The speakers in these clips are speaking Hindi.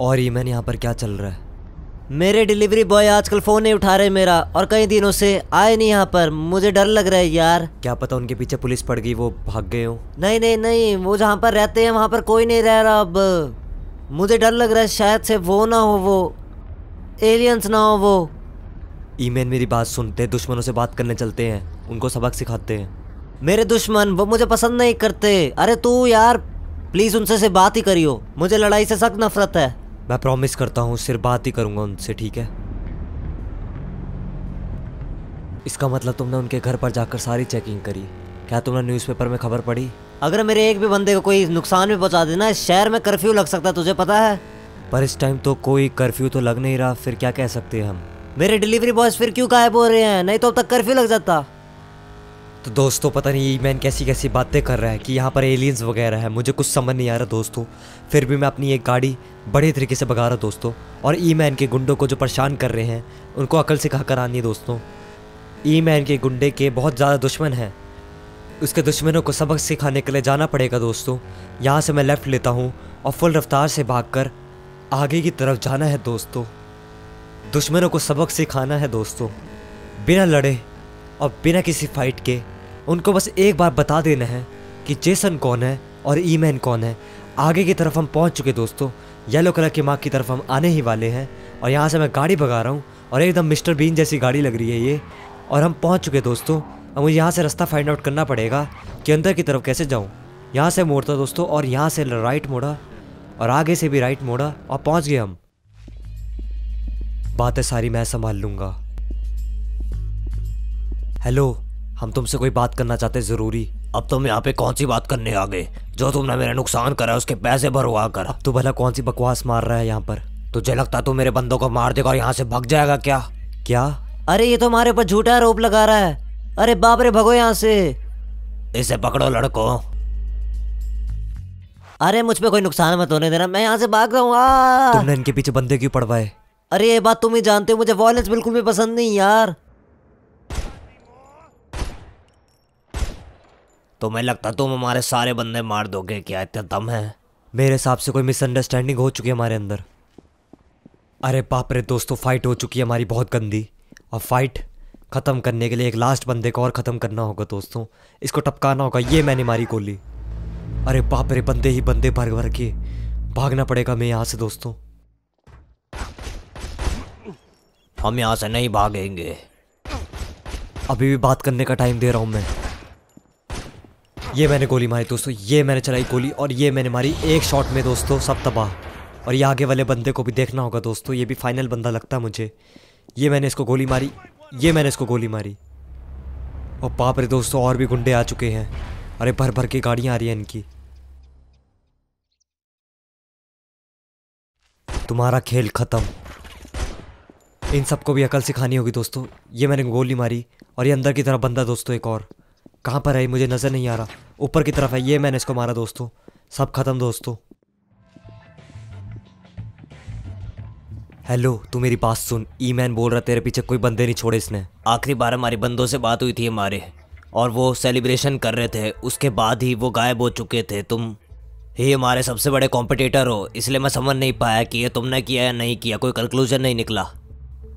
और ये मैंने यहाँ पर क्या चल रहा है मेरे डिलीवरी बॉय आजकल फ़ोन नहीं उठा रहे मेरा और कई दिनों से आए नहीं यहाँ पर मुझे डर लग रहा है यार क्या पता उनके पीछे पुलिस पड़ गई वो भाग गए हो नहीं नहीं नहीं वो जहाँ पर रहते हैं वहाँ पर कोई नहीं रह रहा अब मुझे डर लग रहा है शायद से वो ना हो वो एलियंस ना हो वो ईमेन मेरी बात सुनते दुश्मनों से बात करने चलते हैं उनको सबक सिखाते हैं मेरे दुश्मन वो मुझे पसंद नहीं करते अरे तू यार प्लीज़ उनसे से बात ही करियो मुझे लड़ाई से सख्त नफरत है मैं प्रॉमिस करता हूँ सिर्फ बात ही करूँगा उनसे ठीक है इसका मतलब तुमने उनके घर पर जाकर सारी चेकिंग करी क्या तुमने न्यूज़पेपर में खबर पड़ी अगर मेरे एक भी बंदे को कोई नुकसान भी पहुंचा देना इस शहर में कर्फ्यू लग सकता है तुझे पता है पर इस टाइम तो कोई कर्फ्यू तो लग नहीं रहा फिर क्या कह सकते हैं हम मेरे डिलीवरी बॉयज फिर क्यों गायब हो रहे हैं नहीं तो अब तक कर्फ्यू लग जाता तो दोस्तों पता नहीं मैन कैसी कैसी बातें कर रहा है कि यहाँ पर एलियंस वगैरह है मुझे कुछ समझ नहीं आ रहा दोस्तों फिर भी मैं अपनी एक गाड़ी बड़े तरीके से भगा रहा दोस्तों और ई मैन के गुंडों को जो परेशान कर रहे हैं उनको अकल से कहा आनी है दोस्तों ई मैन के गुंडे के बहुत ज़्यादा दुश्मन हैं उसके दुश्मनों को सबक सिखाने के लिए जाना पड़ेगा दोस्तों यहाँ से मैं लेफ़्ट लेता हूँ और फुल रफ्तार से कर आगे की तरफ जाना है दोस्तों दुश्मनों को सबक सिखाना है दोस्तों बिना लड़े और बिना किसी फाइट के उनको बस एक बार बता देना है कि जेसन कौन है और ईमैन कौन है आगे की तरफ हम पहुंच चुके दोस्तों येलो कलर की मार्ग की तरफ हम आने ही वाले हैं और यहाँ से मैं गाड़ी भगा रहा हूँ और एकदम मिस्टर बीन जैसी गाड़ी लग रही है ये और हम पहुँच चुके दोस्तों अब मुझे यहाँ से रास्ता फाइंड आउट करना पड़ेगा कि अंदर की तरफ कैसे जाऊँ यहाँ से मोड़ता दोस्तों और यहाँ से राइट मोड़ा और आगे से भी राइट मोड़ा और पहुँच गए हम बातें सारी मैं संभाल लूँगा हेलो हम तुमसे कोई बात करना चाहते जरूरी अब तुम यहाँ पे कौन सी बात करने आ गए जो तुमने मेरा नुकसान करा उसके पैसे भरवा कर अब तू भला कौन सी बकवास मार रहा है यहाँ पर तुझे लगता है तू मेरे बंदों को मार देगा और यहाँ से भग जाएगा क्या क्या अरे ये तो हमारे ऊपर झूठा आरोप लगा रहा है अरे बाप रे भगो यहाँ से इसे पकड़ो लड़को अरे मुझ पे कोई नुकसान मत होने देना मैं यहाँ से भाग रहा हूँ तुमने इनके पीछे बंदे क्यों पड़वाए अरे ये बात तुम ही जानते हो मुझे वॉयलेंस बिल्कुल भी पसंद नहीं यार तुम्हें तो लगता तुम हमारे सारे बंदे मार दोगे क्या इतना दम है मेरे हिसाब से कोई मिसअंडरस्टैंडिंग हो चुकी है हमारे अंदर अरे बाप रे दोस्तों फाइट हो चुकी है हमारी बहुत गंदी और फाइट ख़त्म करने के लिए एक लास्ट बंदे को और ख़त्म करना होगा दोस्तों इसको टपकाना होगा ये मैंने मारी गोली अरे बाप रे बंदे ही बंदे भर भर के भागना पड़ेगा मैं यहाँ से दोस्तों हम यहाँ से नहीं भागेंगे अभी भी बात करने का टाइम दे रहा हूँ मैं ये मैंने गोली मारी दोस्तों ये मैंने चलाई गोली और ये मैंने मारी एक शॉट में दोस्तों सब तबाह और ये आगे वाले बंदे को भी देखना होगा दोस्तों ये भी फाइनल बंदा लगता है मुझे ये मैंने इसको गोली मारी ये मैंने इसको गोली मारी और पाप रे दोस्तों और भी गुंडे आ चुके हैं अरे भर भर की गाड़ियाँ आ रही हैं इनकी तुम्हारा खेल ख़त्म इन सबको भी अकल सिखानी होगी दोस्तों ये मैंने गोली मारी और ये अंदर की तरफ बंदा दोस्तों एक और कहाँ पर है मुझे नज़र नहीं आ रहा ऊपर की तरफ है ये मैंने इसको मारा दोस्तों सब खत्म दोस्तों हेलो तू मेरी बात सुन ई मैन बोल रहा तेरे पीछे कोई बंदे नहीं छोड़े इसने आखिरी बार हमारे बंदों से बात हुई थी हमारे और वो सेलिब्रेशन कर रहे थे उसके बाद ही वो गायब हो चुके थे तुम ही हमारे सबसे बड़े कॉम्पिटिटर हो इसलिए मैं समझ नहीं पाया कि ये तुमने किया या नहीं किया कोई कंक्लूजन नहीं निकला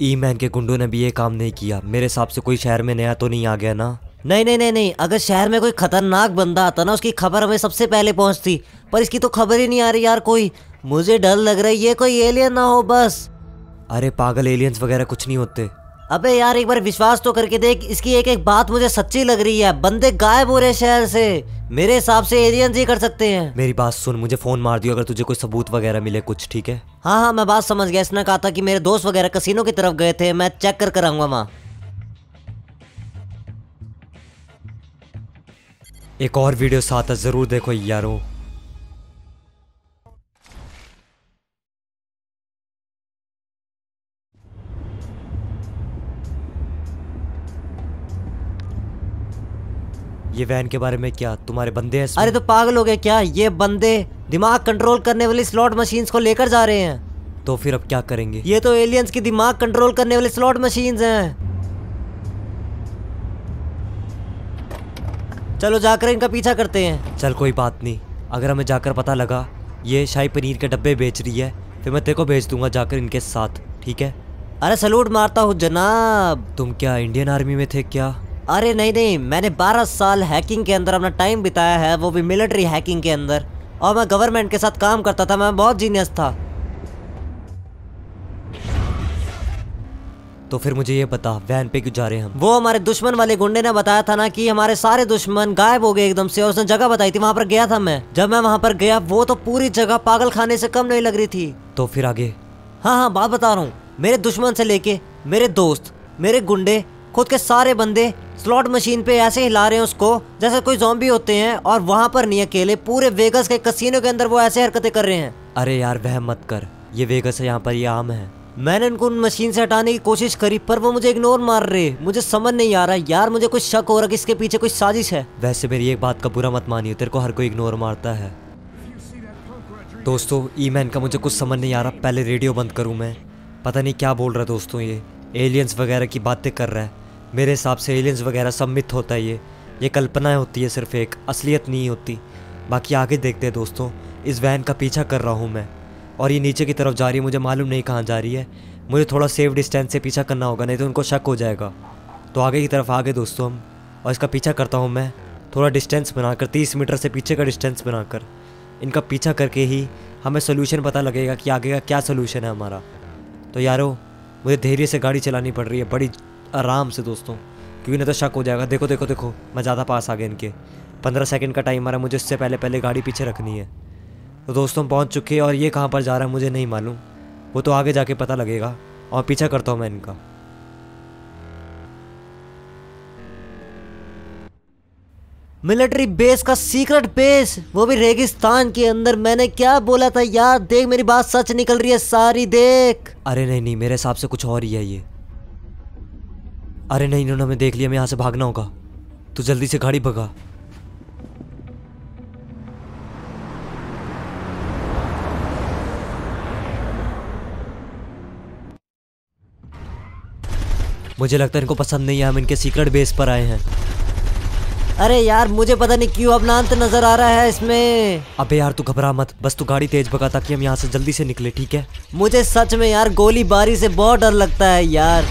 ई मैन के गुंडों ने भी ये काम नहीं किया मेरे हिसाब से कोई शहर में नया तो नहीं आ गया ना नहीं नहीं नहीं नहीं अगर शहर में कोई खतरनाक बंदा आता ना उसकी खबर हमें सबसे पहले पहुंचती पर इसकी तो खबर ही नहीं आ रही यार कोई मुझे डर लग रहा है ये कोई एलियन ना हो बस अरे पागल एलियंस वगैरह कुछ नहीं होते अबे यार एक बार विश्वास तो करके देख इसकी एक एक बात मुझे सच्ची लग रही है बंदे गायब हो रहे शहर से मेरे हिसाब से एलियंस ही कर सकते हैं मेरी बात सुन मुझे फोन मार दियो अगर तुझे कोई सबूत वगैरह मिले कुछ ठीक है हाँ हाँ मैं बात समझ गया इसने कहा था कि मेरे दोस्त वगैरह कसीनो की तरफ गए थे मैं चेक कर कर आऊंगा वहाँ एक और वीडियो साथ ज़रूर देखो यारो ये वैन के बारे में क्या तुम्हारे बंदे हैं अरे तो पागल हो गए क्या ये बंदे दिमाग कंट्रोल करने वाली स्लॉट मशीन्स को लेकर जा रहे हैं तो फिर अब क्या करेंगे ये तो एलियंस की दिमाग कंट्रोल करने वाली स्लॉट मशीन्स हैं चलो जाकर इनका पीछा करते हैं चल कोई बात नहीं अगर हमें जाकर पता लगा ये शाही पनीर के डब्बे बेच रही है फिर मैं तेरे को भेज दूंगा जाकर इनके साथ ठीक है अरे सलूट मारता हूँ जनाब तुम क्या इंडियन आर्मी में थे क्या अरे नहीं नहीं मैंने 12 साल हैकिंग के अंदर अपना टाइम बिताया है वो भी मिलिट्री हैकिंग के अंदर और मैं गवर्नमेंट के साथ काम करता था मैं बहुत जीनियस था तो फिर मुझे ये बता वैन पे क्यों जा रहे हैं हम वो हमारे दुश्मन वाले गुंडे ने बताया था ना कि हमारे सारे दुश्मन गायब हो गए एकदम से और उसने जगह बताई थी वहाँ पर गया था मैं जब मैं वहाँ पर गया वो तो पूरी जगह पागल खाने से कम नहीं लग रही थी तो फिर आगे हाँ हाँ बात बता रहा हूँ मेरे दुश्मन से लेके मेरे दोस्त मेरे गुंडे खुद के सारे बंदे स्लॉट मशीन पे ऐसे हिला रहे हैं उसको जैसे कोई जॉम्बी होते हैं और वहाँ पर नहीं अकेले पूरे वेगस के कसीनो के अंदर वो ऐसे हरकतें कर रहे हैं अरे यार वह मत कर ये वेगस है यहाँ पर ये आम है मैंने उनको उन मशीन से हटाने की कोशिश करी पर वो मुझे इग्नोर मार रहे मुझे समझ नहीं आ रहा यार मुझे कुछ शक हो रहा कि इसके पीछे कुछ साजिश है वैसे मेरी एक बात का बुरा मत मानिए तेरे को हर कोई इग्नोर मारता है दोस्तों ई मैन का मुझे कुछ समझ नहीं आ रहा पहले रेडियो बंद करूँ मैं पता नहीं क्या बोल रहा दोस्तों ये एलियंस वगैरह की बातें कर रहा है मेरे हिसाब से एलियंस वगैरह सब मिथ होता है ये ये कल्पनाएं होती है सिर्फ एक असलियत नहीं होती बाकी आगे देखते हैं दोस्तों इस वैन का पीछा कर रहा हूँ मैं और ये नीचे की तरफ जा रही है मुझे मालूम नहीं कहाँ जा रही है मुझे थोड़ा सेफ डिस्टेंस से पीछा करना होगा नहीं तो उनको शक हो जाएगा तो आगे की तरफ आ गए दोस्तों हम और इसका पीछा करता हूँ मैं थोड़ा डिस्टेंस बनाकर तीस मीटर से पीछे का डिस्टेंस बनाकर इनका पीछा करके ही हमें सोल्यूशन पता लगेगा कि आगे का क्या सोल्यूशन है हमारा तो यारो मुझे धैर्य से गाड़ी चलानी पड़ रही है बड़ी आराम से दोस्तों क्योंकि नहीं तो शक हो जाएगा देखो देखो देखो मैं ज़्यादा पास आ गया इनके पंद्रह सेकंड का टाइम आ रहा है मुझे उससे पहले पहले गाड़ी पीछे रखनी है तो दोस्तों पहुंच चुके हैं और ये कहां पर जा रहा है मुझे नहीं मालूम वो तो आगे जाके पता लगेगा और पीछा करता हूं मैं इनका मिलिट्री बेस का सीक्रेट बेस वो भी रेगिस्तान के अंदर मैंने क्या बोला था यार देख मेरी बात सच निकल रही है सारी देख अरे नहीं नहीं मेरे हिसाब से कुछ और ही है ये अरे नहीं इन्होंने हमें देख लिया मैं यहाँ से भागना होगा तू जल्दी से गाड़ी भगा मुझे लगता है इनको पसंद नहीं है हम इनके सीक्रेट बेस पर आए हैं अरे यार मुझे पता नहीं क्यों अपना अंत नजर आ रहा है इसमें अबे यार तू घबरा मत बस तू गाड़ी तेज भगा ताकि हम यहाँ से जल्दी से निकले ठीक है मुझे सच में यार गोलीबारी से बहुत डर लगता है यार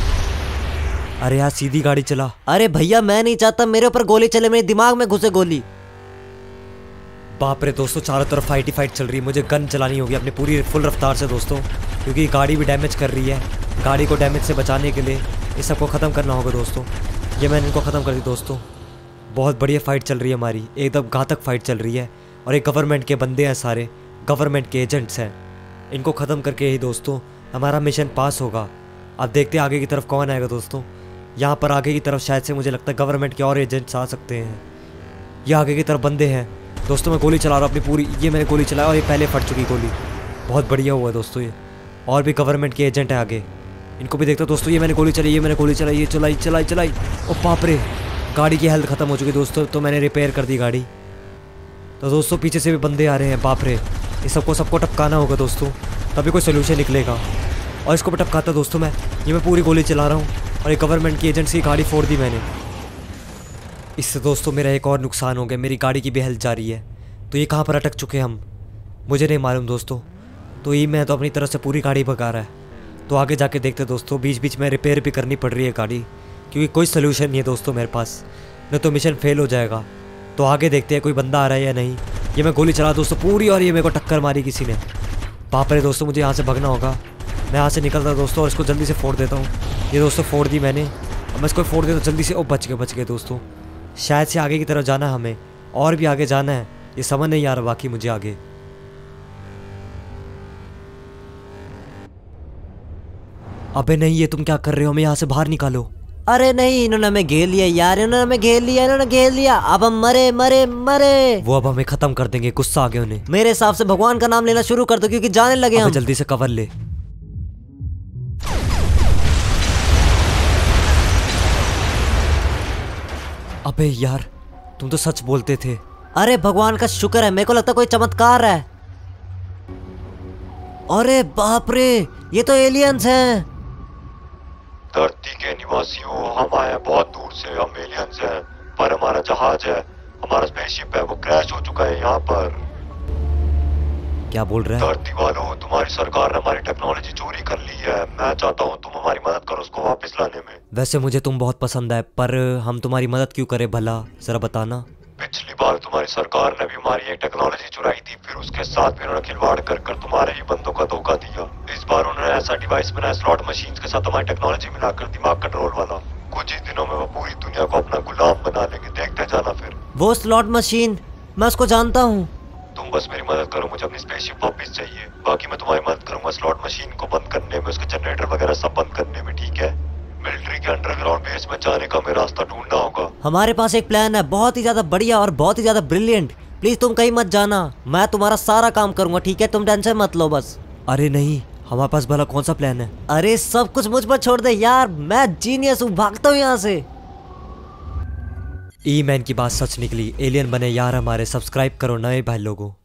अरे यार सीधी गाड़ी चला अरे भैया मैं नहीं चाहता मेरे ऊपर गोली चले मेरे दिमाग में घुसे गोली बाप रे दोस्तों चारों तरफ फाइट ही फाइट चल रही है मुझे गन चलानी होगी अपने पूरी फुल रफ्तार से दोस्तों क्योंकि गाड़ी भी डैमेज कर रही है गाड़ी को डैमेज से बचाने के लिए इस सबको ख़त्म करना होगा दोस्तों ये मैंने इनको ख़त्म कर दी दोस्तों बहुत बढ़िया फाइट चल रही है हमारी एकदम घातक फाइट चल रही है और ये गवर्नमेंट के बंदे हैं सारे गवर्नमेंट के एजेंट्स हैं इनको ख़त्म करके ही दोस्तों हमारा मिशन पास होगा अब देखते हैं आगे की तरफ कौन आएगा दोस्तों यहाँ पर आगे की तरफ शायद से मुझे लगता है गवर्नमेंट के और एजेंट्स आ सकते हैं ये आगे की तरफ बंदे हैं दोस्तों मैं गोली चला रहा हूँ अपनी पूरी ये मैंने गोली चलाया और ये पहले फट चुकी गोली बहुत बढ़िया हुआ दोस्तों ये और भी गवर्नमेंट के एजेंट हैं आगे इनको भी देखता दोस्तों ये मैंने गोली चलाई ये मैंने गोली चलाई ये चलाई चलाई चलाई और पापरे गाड़ी की हेल्थ ख़त्म हो चुकी दोस्तों तो मैंने रिपेयर कर दी गाड़ी तो दोस्तों पीछे से भी बंदे आ रहे हैं पापरे ये सबको सबको टपकाना होगा दोस्तों तभी कोई सोल्यूशन निकलेगा और इसको भी टपकाता दोस्तों मैं ये मैं पूरी गोली चला रहा हूँ और एक गवर्नमेंट की एजेंसी की गाड़ी फोड़ दी मैंने इससे दोस्तों मेरा एक और नुकसान हो गया मेरी गाड़ी की भी हेल्थ जा रही है तो ये कहाँ पर अटक चुके हम मुझे नहीं मालूम दोस्तों तो ये मैं तो अपनी तरफ से पूरी गाड़ी भगा रहा है तो आगे जाके देखते दोस्तों बीच बीच में रिपेयर भी करनी पड़ रही है गाड़ी क्योंकि कोई सोल्यूशन नहीं है दोस्तों मेरे पास न तो मिशन फेल हो जाएगा तो आगे देखते हैं कोई बंदा आ रहा है या नहीं ये मैं गोली चला दोस्तों पूरी और ये मेरे को टक्कर मारी किसी ने वहाँ पर दोस्तों मुझे यहाँ से भगना होगा मैं यहाँ से निकलता दोस्तों और इसको जल्दी से फोड़ देता हूँ ये दोस्तों फोड़ दी मैंने अब मैं इसको फोड़ देता तो जल्दी से ओ बच गए बच गए दोस्तों शायद से आगे की तरफ जाना है हमें और भी आगे जाना है ये समझ नहीं आ रहा बाकी मुझे आगे अबे नहीं ये तुम क्या कर रहे हो हमें यहाँ से बाहर निकालो अरे नहीं इन्होंने हमें घेर लिया यार इन्होंने हमें घेर लिया इन्होंने घेर लिया अब हम मरे मरे मरे वो अब हमें खत्म कर देंगे गुस्सा आ गया उन्हें मेरे हिसाब से भगवान का नाम लेना शुरू कर दो क्योंकि जाने लगे हम जल्दी से कवर ले अबे यार तुम तो सच बोलते थे अरे भगवान का शुक्र है मेरे को लगता कोई चमत्कार है अरे बाप रे ये तो एलियंस हैं धरती के निवासी हो हम आए बहुत दूर से हम एलियंस हैं पर हमारा जहाज है हमारा स्पेसशिप है वो क्रैश हो चुका है यहाँ पर क्या बोल रहे हैं धरती वालों तुम्हारी सरकार ने हमारी टेक्नोलॉजी चोरी कर ली है मैं चाहता हूँ तुम हमारी मदद करो उसको वापस लाने में वैसे मुझे तुम बहुत पसंद है पर हम तुम्हारी मदद क्यों करें भला जरा बताना पिछली बार तुम्हारी सरकार ने भी हमारी एक टेक्नोलॉजी चुराई थी फिर उसके साथ फिर उन्होंने खिलवाड़ कर कर तुम्हारे ही बंदों का धोखा दिया इस बार उन्होंने ऐसा डिवाइस बनाया स्लॉट मशीन के साथ हमारी टेक्नोलॉजी मिलाकर दिमाग कंट्रोल वाला कुछ ही दिनों में वो पूरी दुनिया को अपना गुलाम बना लेंगे देखते जाना फिर वो स्लॉट मशीन मैं उसको जानता हूँ तुम बस मेरी मदद करो मुझे अपनी स्पेसशिप वापस चाहिए बाकी मैं तुम्हारी मदद करूंगा स्लॉट मशीन को बंद करने में उसके जनरेटर वगैरह सब बंद करने में ठीक है मिलिट्री के अंडरग्राउंड बेस में जाने का मैं रास्ता ढूंढना होगा हमारे पास एक प्लान है बहुत ही ज्यादा बढ़िया और बहुत ही ज्यादा ब्रिलियंट प्लीज तुम कहीं मत जाना मैं तुम्हारा सारा काम करूंगा ठीक है तुम टेंशन मत लो बस अरे नहीं हमारे पास भला कौन सा प्लान है अरे सब कुछ मुझ पर छोड़ दे यार मैं जीनियस हूँ भागता हूँ यहाँ से ई मैन की बात सच निकली एलियन बने यार हमारे सब्सक्राइब करो नए भाई लोगों